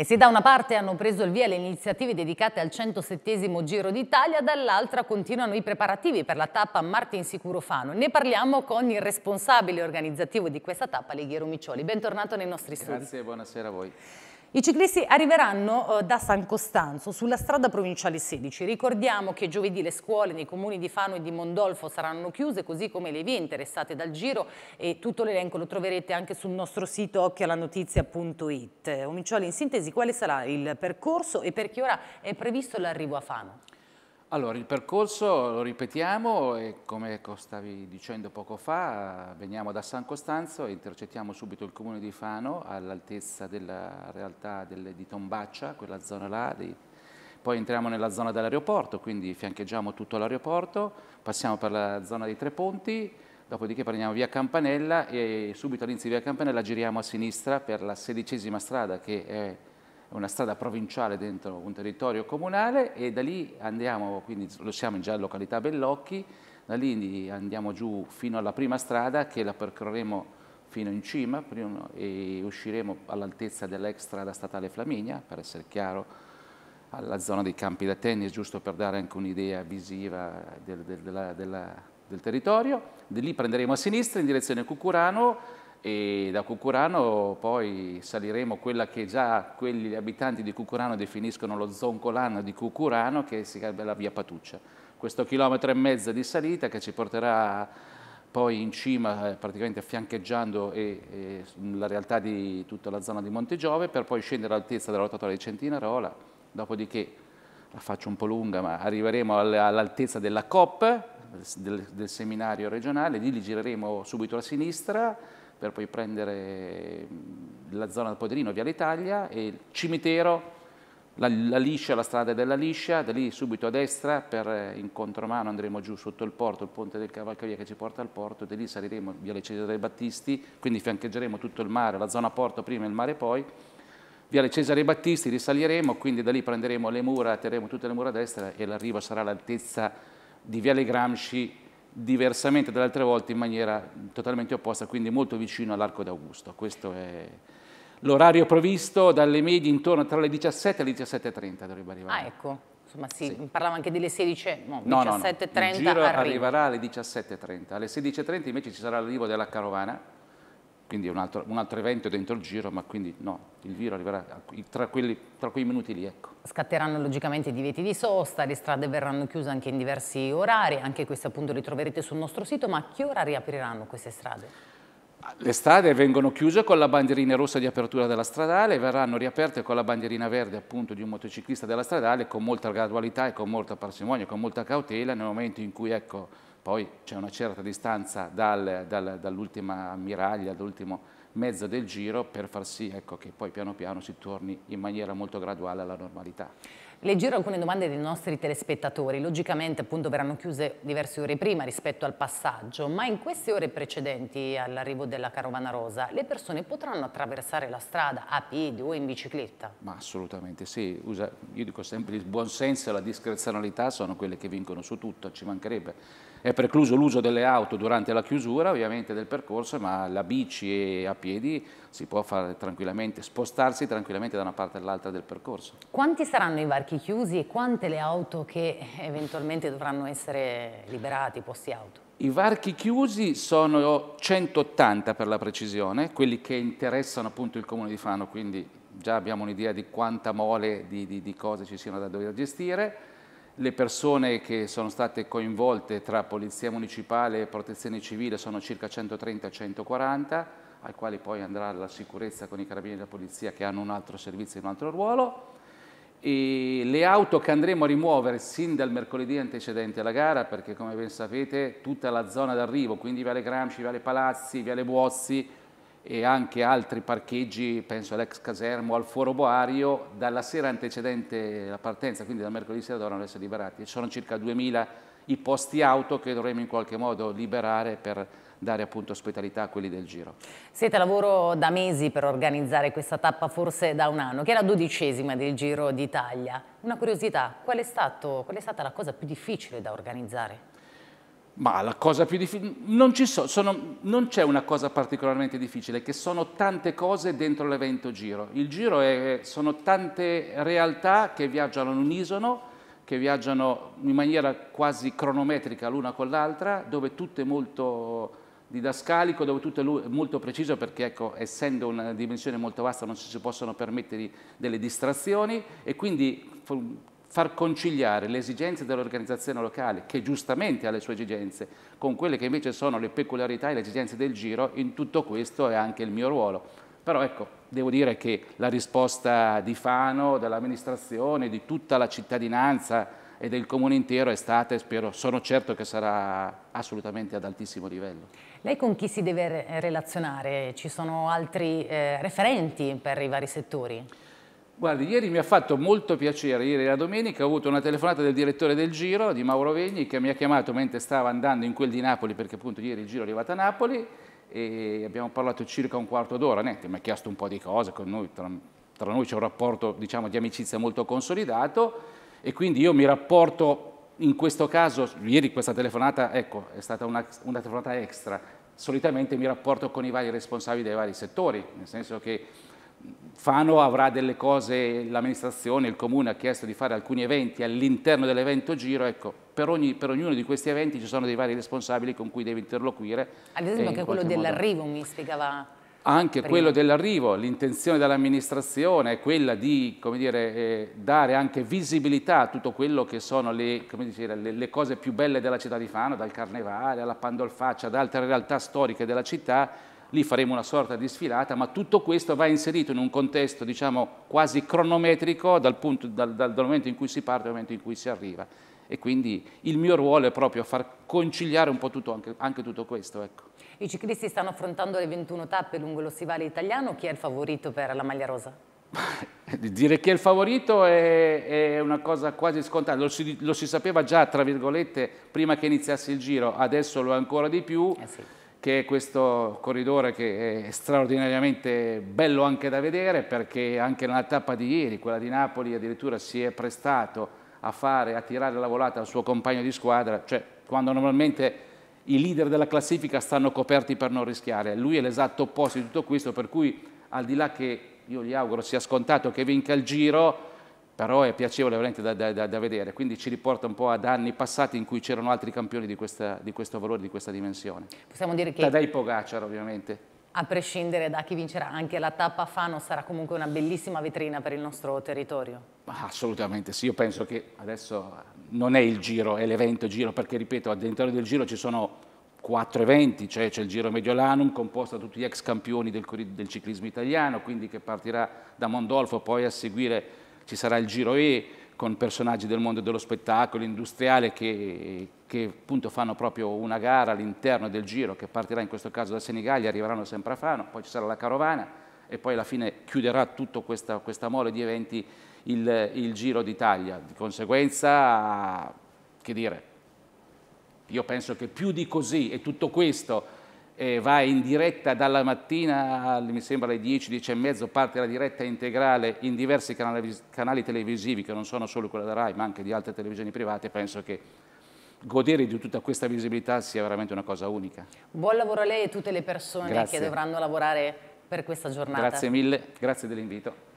E se da una parte hanno preso il via le iniziative dedicate al 107 Giro d'Italia, dall'altra continuano i preparativi per la tappa Martin Sicuro Fano. Ne parliamo con il responsabile organizzativo di questa tappa, Leghiero Miccioli. Bentornato nei nostri Grazie, studi. Grazie, buonasera a voi. I ciclisti arriveranno eh, da San Costanzo sulla strada provinciale 16. Ricordiamo che giovedì le scuole nei comuni di Fano e di Mondolfo saranno chiuse, così come le vie interessate dal giro e tutto l'elenco lo troverete anche sul nostro sito occhialanotizia.it. Omicioli, in sintesi, quale sarà il percorso e per che ora è previsto l'arrivo a Fano? Allora, il percorso, lo ripetiamo, e come ecco, stavi dicendo poco fa, veniamo da San Costanzo e intercettiamo subito il comune di Fano all'altezza della realtà del, di Tombaccia, quella zona là. Di, poi entriamo nella zona dell'aeroporto, quindi fiancheggiamo tutto l'aeroporto, passiamo per la zona dei Tre Ponti, dopodiché prendiamo via Campanella e subito all'inizio di via Campanella giriamo a sinistra per la sedicesima strada che è una strada provinciale dentro un territorio comunale e da lì andiamo, quindi lo siamo già in località Bellocchi, da lì andiamo giù fino alla prima strada che la percorreremo fino in cima e usciremo all'altezza dell'ex strada statale Flaminia, per essere chiaro, alla zona dei campi da tennis, giusto per dare anche un'idea visiva del, del, della, della, del territorio. Da lì prenderemo a sinistra in direzione Cucurano, e da Cucurano poi saliremo quella che già quelli abitanti di Cucurano definiscono lo zoncolano di Cucurano che si chiama la via Patuccia. Questo chilometro e mezzo di salita che ci porterà poi in cima eh, praticamente fiancheggiando e, e la realtà di tutta la zona di Montegiove per poi scendere all'altezza della rotatoria di Centinarola, dopodiché la faccio un po' lunga ma arriveremo all'altezza della COP del, del seminario regionale, lì li gireremo subito a sinistra per poi prendere la zona del Poderino, via l'Italia, e il cimitero, la, la, liscia, la strada della liscia, da lì subito a destra, per eh, in contromano andremo giù sotto il porto, il ponte del Cavalcavia che ci porta al porto, da lì saliremo via le Cesare Battisti, quindi fiancheggeremo tutto il mare, la zona porto prima e il mare poi, via le Cesare Battisti risaliremo, quindi da lì prenderemo le mura, terremo tutte le mura a destra e l'arrivo sarà all'altezza di via le Gramsci diversamente dalle altre volte in maniera totalmente opposta, quindi molto vicino all'arco d'Augusto. Questo è l'orario previsto dalle medie intorno tra le 17 e le 17.30 dovrebbe arrivare. Ah, ecco. Insomma, si sì. parlava anche delle 16, no, no 17.30 no, no. arriva. arriverà alle 17.30. Alle 16.30 invece ci sarà l'arrivo della carovana quindi è un altro, un altro, evento dentro il giro, ma quindi no, il giro arriverà tra, quelli, tra quei minuti lì. Ecco. Scatteranno logicamente i divieti di sosta, le strade verranno chiuse anche in diversi orari, anche questi appunto li troverete sul nostro sito, ma a che ora riapriranno queste strade? Le strade vengono chiuse con la bandierina rossa di apertura della stradale, verranno riaperte con la bandierina verde appunto di un motociclista della stradale con molta gradualità e con molta parsimonia, con molta cautela nel momento in cui ecco, poi c'è una certa distanza dal, dal, dall'ultima ammiraglia, dall'ultimo mezzo del giro per far sì ecco, che poi piano piano si torni in maniera molto graduale alla normalità. Le giro alcune domande dei nostri telespettatori, logicamente appunto verranno chiuse diverse ore prima rispetto al passaggio, ma in queste ore precedenti all'arrivo della carovana rosa le persone potranno attraversare la strada a piedi o in bicicletta? Ma assolutamente sì, Usa, io dico sempre il buonsenso e la discrezionalità sono quelle che vincono su tutto, ci mancherebbe. È precluso l'uso delle auto durante la chiusura ovviamente del percorso, ma la bici a piedi si può fare tranquillamente, spostarsi tranquillamente da una parte all'altra del percorso. Quanti saranno i varchi chiusi e quante le auto che eventualmente dovranno essere liberati, posti auto? I varchi chiusi sono 180 per la precisione, quelli che interessano appunto il Comune di Fano, quindi già abbiamo un'idea di quanta mole di, di, di cose ci siano da dover gestire. Le persone che sono state coinvolte tra Polizia Municipale e Protezione Civile sono circa 130-140, al quale poi andrà la sicurezza con i carabinieri della Polizia che hanno un altro servizio e un altro ruolo. E le auto che andremo a rimuovere sin dal mercoledì antecedente alla gara, perché come ben sapete tutta la zona d'arrivo, quindi Viale Gramsci, Viale Palazzi, Viale Buozzi, e anche altri parcheggi, penso all'ex casermo, al foro Boario, dalla sera antecedente la partenza, quindi da mercoledì sera dovranno essere liberati. sono circa 2.000 i posti auto che dovremo in qualche modo liberare per dare appunto ospitalità a quelli del giro. Siete a lavoro da mesi per organizzare questa tappa, forse da un anno, che è la dodicesima del Giro d'Italia. Una curiosità, qual è, stato, qual è stata la cosa più difficile da organizzare? Ma la cosa più difficile, non, ci so, non c'è una cosa particolarmente difficile, che sono tante cose dentro l'evento giro. Il giro è, sono tante realtà che viaggiano all'unisono, che viaggiano in maniera quasi cronometrica l'una con l'altra, dove tutto è molto didascalico, dove tutto è molto preciso, perché ecco, essendo una dimensione molto vasta non ci si possono permettere delle distrazioni e quindi far conciliare le esigenze dell'organizzazione locale, che giustamente ha le sue esigenze, con quelle che invece sono le peculiarità e le esigenze del giro, in tutto questo è anche il mio ruolo. Però ecco, devo dire che la risposta di Fano, dell'amministrazione, di tutta la cittadinanza e del comune intero è stata e spero, sono certo che sarà assolutamente ad altissimo livello. Lei con chi si deve relazionare? Ci sono altri eh, referenti per i vari settori? Guardi, ieri mi ha fatto molto piacere, ieri la domenica ho avuto una telefonata del direttore del Giro, di Mauro Vegni, che mi ha chiamato mentre stava andando in quel di Napoli, perché appunto ieri il Giro è arrivato a Napoli e abbiamo parlato circa un quarto d'ora, mi ha chiesto un po' di cose con noi, tra, tra noi c'è un rapporto diciamo, di amicizia molto consolidato e quindi io mi rapporto in questo caso, ieri questa telefonata ecco, è stata una, una telefonata extra, solitamente mi rapporto con i vari responsabili dei vari settori, nel senso che Fano avrà delle cose, l'amministrazione, il comune ha chiesto di fare alcuni eventi all'interno dell'evento giro, ecco, per, ogni, per, ognuno di questi eventi ci sono dei vari responsabili con cui deve interloquire. Ad esempio anche quello dell'arrivo mi spiegava anche Prima. quello dell'arrivo, l'intenzione dell'amministrazione è quella di dire, eh, dare anche visibilità a tutto quello che sono le, dire, le, le, cose più belle della città di Fano, dal Carnevale alla Pandolfaccia, ad altre realtà storiche della città lì faremo una sorta di sfilata, ma tutto questo va inserito in un contesto diciamo, quasi cronometrico dal, punto, dal, dal, dal momento in cui si parte al momento in cui si arriva. E quindi il mio ruolo è proprio far conciliare un po' tutto, anche, anche tutto questo. Ecco. I ciclisti stanno affrontando le 21 tappe lungo lo stivale italiano, chi è il favorito per la maglia rosa? Dire che è il favorito è, è, una cosa quasi scontata, lo si, lo si, sapeva già, tra virgolette, prima che iniziasse il giro, adesso lo è ancora di più. Eh sì che è questo corridore che è straordinariamente bello anche da vedere perché anche nella tappa di ieri, quella di Napoli, addirittura si è prestato a fare, a tirare la volata al suo compagno di squadra, cioè quando normalmente i leader della classifica stanno coperti per non rischiare. Lui è l'esatto opposto di tutto questo, per cui al di là che io gli auguro sia scontato che vinca il giro, però è piacevole veramente da, da, da, vedere, quindi ci riporta un po' ad anni passati in cui c'erano altri campioni di, questa, di, questo valore, di questa dimensione. Possiamo dire che... Tadei Pogacar ovviamente. A prescindere da chi vincerà, anche la tappa Fano sarà comunque una bellissima vetrina per il nostro territorio. Assolutamente sì, io penso che adesso non è il giro, è l'evento giro, perché ripeto, all'interno del giro ci sono quattro eventi, cioè c'è il Giro Mediolanum composto da tutti gli ex campioni del, del ciclismo italiano, quindi che partirà da Mondolfo, poi a seguire ci sarà il Giro E con personaggi del mondo dello spettacolo industriale che, che appunto fanno proprio una gara all'interno del Giro che partirà in questo caso da Senigallia, arriveranno sempre a Fano, poi ci sarà la carovana e poi alla fine chiuderà tutta questa, questa mole di eventi il, il Giro d'Italia. Di conseguenza, che dire, io penso che più di così e tutto questo eh, va in diretta dalla mattina, mi sembra alle 10, 10 e mezzo, parte la diretta integrale in diversi canali, canali televisivi che non sono solo quella della RAI ma anche di altre televisioni private, penso che godere di tutta questa visibilità sia veramente una cosa unica. Buon lavoro a lei e a tutte le persone grazie. che dovranno lavorare per questa giornata. Grazie mille, grazie dell'invito.